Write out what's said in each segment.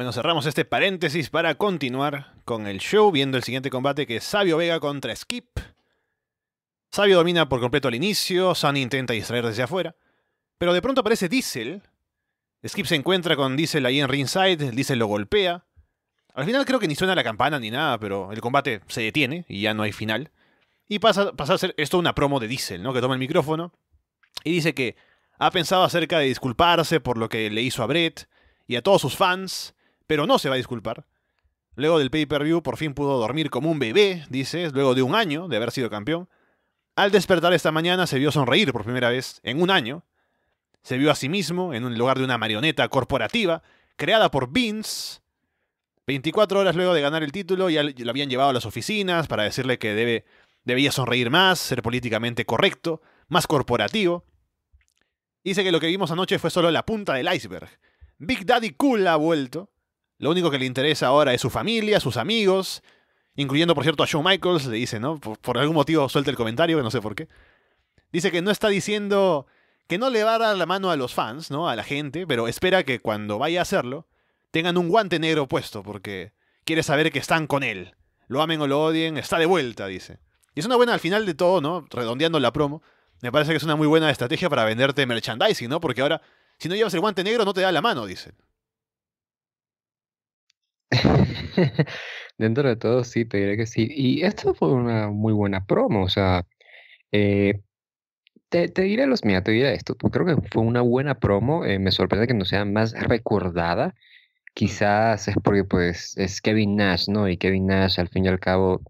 Bueno, cerramos este paréntesis para continuar con el show, viendo el siguiente combate que es Sabio Vega contra Skip. Sabio domina por completo al inicio, Sunny intenta distraer desde afuera, pero de pronto aparece Diesel. Skip se encuentra con Diesel ahí en ringside, Diesel lo golpea. Al final creo que ni suena la campana ni nada, pero el combate se detiene y ya no hay final. Y pasa, pasa a ser esto una promo de Diesel, ¿no? Que toma el micrófono y dice que ha pensado acerca de disculparse por lo que le hizo a Brett y a todos sus fans pero no se va a disculpar. Luego del pay-per-view por fin pudo dormir como un bebé, dice, luego de un año de haber sido campeón. Al despertar esta mañana se vio sonreír por primera vez en un año. Se vio a sí mismo en un lugar de una marioneta corporativa creada por Vince. 24 horas luego de ganar el título ya lo habían llevado a las oficinas para decirle que debe, debía sonreír más, ser políticamente correcto, más corporativo. Dice que lo que vimos anoche fue solo la punta del iceberg. Big Daddy Cool ha vuelto lo único que le interesa ahora es su familia, sus amigos, incluyendo por cierto a Shawn Michaels, le dice, ¿no? Por, algún motivo suelta el comentario, que no sé por qué. Dice que no está diciendo que no le va a dar la mano a los fans, ¿no? A la gente, pero espera que cuando vaya a hacerlo, tengan un guante negro puesto, porque quiere saber que están con él. Lo amen o lo odien, está de vuelta, dice. Y es una buena al final de todo, ¿no? Redondeando la promo. Me parece que es una muy buena estrategia para venderte merchandising, ¿no? Porque ahora, si no llevas el guante negro, no te da la mano, dice Dentro de todo, sí, te diré que sí. Y esto fue una muy buena promo, o sea, eh, te, te, diré los míos, te diré esto. Creo que fue una buena promo. Eh, me sorprende que no sea más recordada. Quizás es porque pues es Kevin Nash, ¿no? Y Kevin Nash, al fin y al cabo,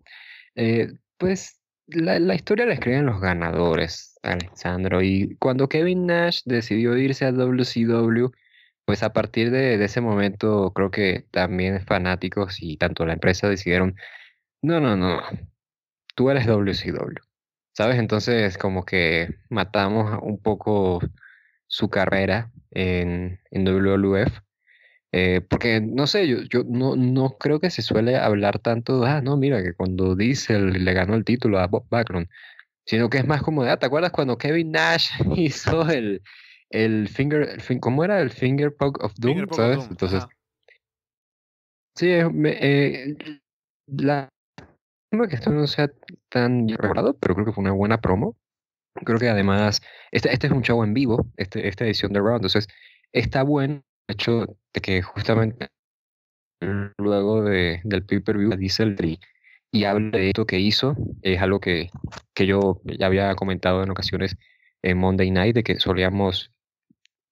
eh, pues la, la, historia la escriben los ganadores, Alexandro. Y cuando Kevin Nash decidió irse a WCW, pues a partir de, ese momento creo que también fanáticos y tanto la empresa decidieron, no, no, no, tú eres WCW. ¿Sabes? Entonces como que matamos un poco su carrera en, en eh, porque no sé, yo, yo no, no creo que se suele hablar tanto, ah, no, mira, que cuando Diesel le ganó el título a Bob Backlund, sino que es más como, ah, ¿te acuerdas cuando Kevin Nash hizo el, el finger, el fin, ¿cómo era? El finger of doom, ¿sabes? Entonces, sí, eh, la que esto no sea tan recordado, pero creo que fue una buena promo. Creo que además, este, este es un show en vivo, este, esta edición de Round. entonces está bueno hecho de que justamente luego de, del pay-per-view dice el tri y hable de esto que hizo, es algo que, que yo ya había comentado en ocasiones en Monday Night, de que solíamos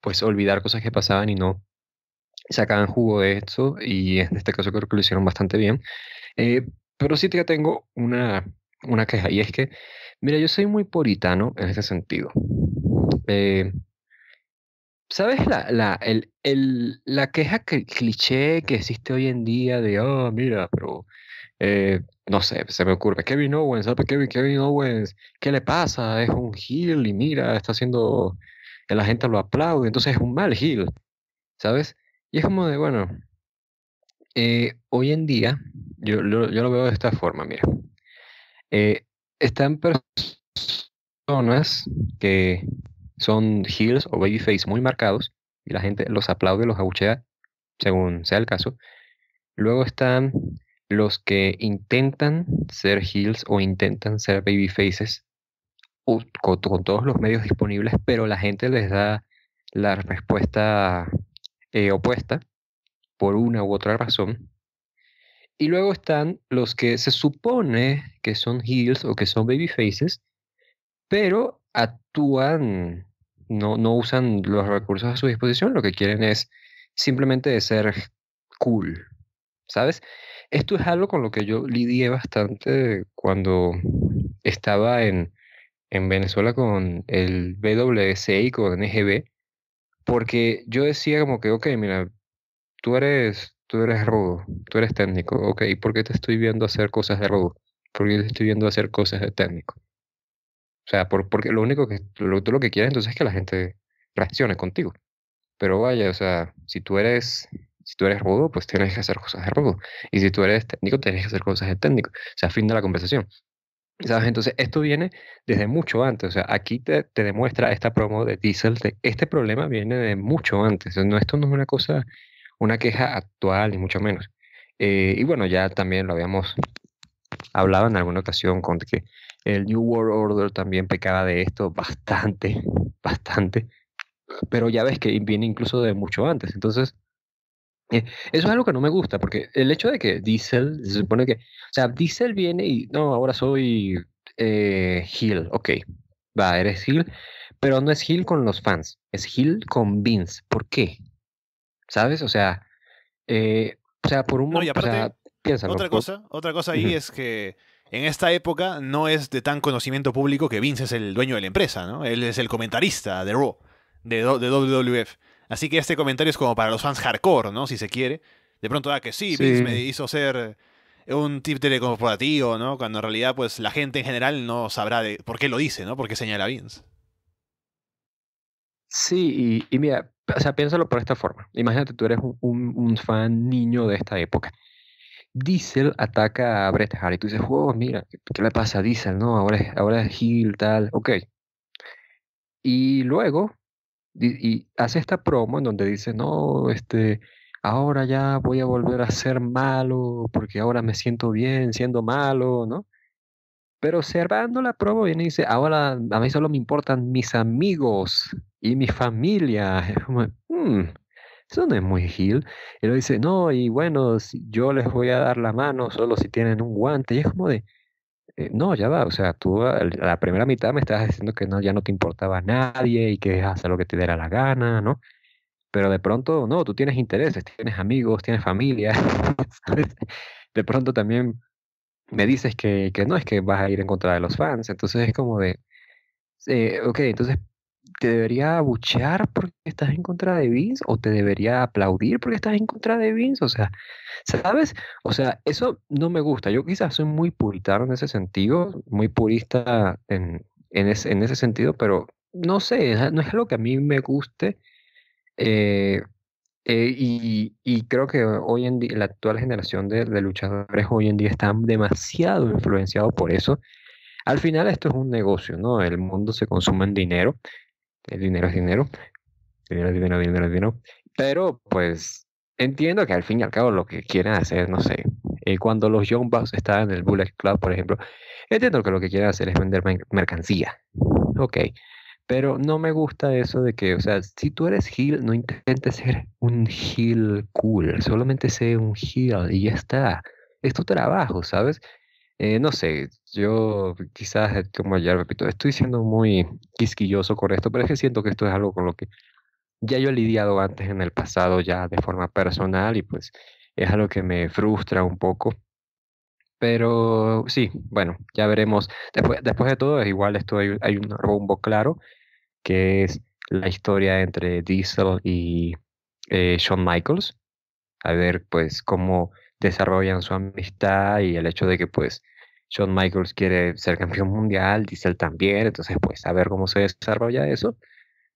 pues olvidar cosas que pasaban y no sacaban jugo de esto y en este caso creo que lo hicieron bastante bien. Eh, pero sí te tengo una, una queja y es que, mira, yo soy muy puritano en este sentido. Eh, ¿Sabes la, la, el, el, la queja que, cliché que existe hoy en día de, oh, mira, pero, eh, no sé, se me ocurre, Kevin Owens, Kevin, Kevin Owens, ¿qué le pasa? Es un heel y mira, está haciendo la gente lo aplaude, entonces es un mal heel, ¿sabes? Y es como de, bueno, eh, hoy en día, yo, yo, lo veo de esta forma, mira, eh, están personas que son heels o babyface muy marcados y la gente los aplaude, los abuchea, según sea el caso. Luego están los que intentan ser heels o intentan ser babyfaces con, todos los medios disponibles, pero la gente les da la respuesta eh, opuesta por una u otra razón. Y luego están los que se supone que son heels o que son babyfaces, pero actúan, no, no usan los recursos a su disposición, lo que quieren es simplemente ser cool, ¿sabes? Esto es algo con lo que yo lidié bastante cuando estaba en, en Venezuela con el BWC con NGB, porque yo decía como que, ok, mira, tú eres, tú eres rudo, tú eres técnico, ok, ¿por qué te estoy viendo hacer cosas de rudo? ¿Por qué te estoy viendo hacer cosas de técnico? O sea, por, porque lo único que, lo, tú lo que quieres entonces es que la gente reaccione contigo. Pero vaya, o sea, si tú eres si tú eres rudo, pues tienes que hacer cosas de rudo. Y si tú eres técnico, tienes que hacer cosas de técnico. O sea, fin de la conversación. Entonces, esto viene desde mucho antes. O sea, aquí te, te, demuestra esta promo de Diesel, este problema viene de mucho antes. No, esto no es una cosa, una queja actual, ni mucho menos. Eh, y bueno, ya también lo habíamos hablado en alguna ocasión con que el New World Order también pecaba de esto bastante, bastante. Pero ya ves que viene incluso de mucho antes. Entonces, eh, eso es algo que no me gusta, porque el hecho de que Diesel, se supone que, o sea, Diesel viene y, no, ahora soy Hill, eh, ok, va, eres Hill, pero no es Hill con los fans, es Hill con Vince, ¿por qué? ¿Sabes? O sea, eh, o sea, por un momento, Otra cosa, otra cosa ahí es que en esta época no es de tan conocimiento público que Vince es el dueño de la empresa, ¿no? Él es el comentarista de Raw, de, de WWF. Así que este comentario es como para los fans hardcore, ¿no? Si se quiere. De pronto, ah, que sí, me hizo ser eh, un tip telecorporativo, ¿no? Cuando en realidad, pues, la gente en general no sabrá de por qué lo dice, ¿no? Por qué señala Vince. Sí, y, mira, o sea, piénsalo por esta forma. Imagínate, tú eres un, fan niño de esta época. Diesel ataca a Bret Hart y tú dices, oh, mira, ¿qué le pasa a Diesel? No, ahora es, ahora es tal, ok. Y luego y hace esta promo en donde dice, no, este, ahora ya voy a volver a ser malo porque ahora me siento bien siendo malo, ¿no? Pero observando la promo viene y dice, ahora a mí solo me importan mis amigos y mi familia. Es como, hmm, eso no es muy gil. Y lo dice, no, y bueno, yo les voy a dar la mano solo si tienen un guante. Y es como de, eh, no, ya va, o sea, tú la primera mitad me estabas diciendo que no, ya no te importaba a nadie y que dejas lo que te diera la gana, ¿no? Pero de pronto, no, tú tienes intereses, tienes amigos, tienes familia, De pronto también me dices que, no, es que vas a ir en contra de los fans, entonces es como de, eh, ok, entonces te debería abuchear porque estás en contra de Vince o te debería aplaudir porque estás en contra de Vince. O sea, ¿sabes? O sea, eso no me gusta. Yo quizás soy muy puritano en ese sentido, muy purista en, en, ese en ese sentido, pero no sé, no es algo que a mí me guste. Eh, eh, y, y, creo que hoy en día, la actual generación de, de luchadores hoy en día están demasiado influenciados por eso. Al final esto es un negocio, ¿no? El mundo se consume en dinero el dinero es dinero. Dinero, dinero, dinero, dinero. Pero pues entiendo que al fin y al cabo lo que quieren hacer, no sé, eh, cuando los Young Bucks estaban en el Bullet Club, por ejemplo, entiendo que lo que quieren hacer es vender mercancía. Ok. Pero no me gusta eso de que, o sea, si tú eres heel, no intentes ser un heel cool, solamente sé un heel y ya está. Es tu trabajo, ¿sabes? Eh, no sé, yo quizás, como ya repito, estoy siendo muy quisquilloso con esto, pero es que siento que esto es algo con lo que ya yo he lidiado antes en el pasado, ya de forma personal, y pues es algo que me frustra un poco. Pero sí, bueno, ya veremos. Después, de todo, es igual esto hay, un rumbo claro, que es la historia entre Diesel y eh, Shawn Michaels. A ver, pues, cómo desarrollan su amistad y el hecho de que pues John Michaels quiere ser campeón mundial, Diesel también, entonces pues a ver cómo se desarrolla eso,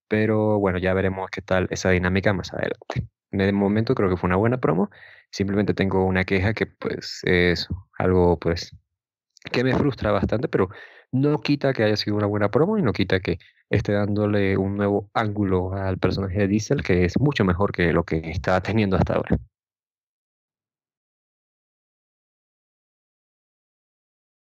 pero bueno, ya veremos qué tal esa dinámica más adelante. En el momento creo que fue una buena promo, simplemente tengo una queja que pues es algo pues que me frustra bastante, pero no quita que haya sido una buena promo y no quita que esté dándole un nuevo ángulo al personaje de Diesel que es mucho mejor que lo que estaba teniendo hasta ahora.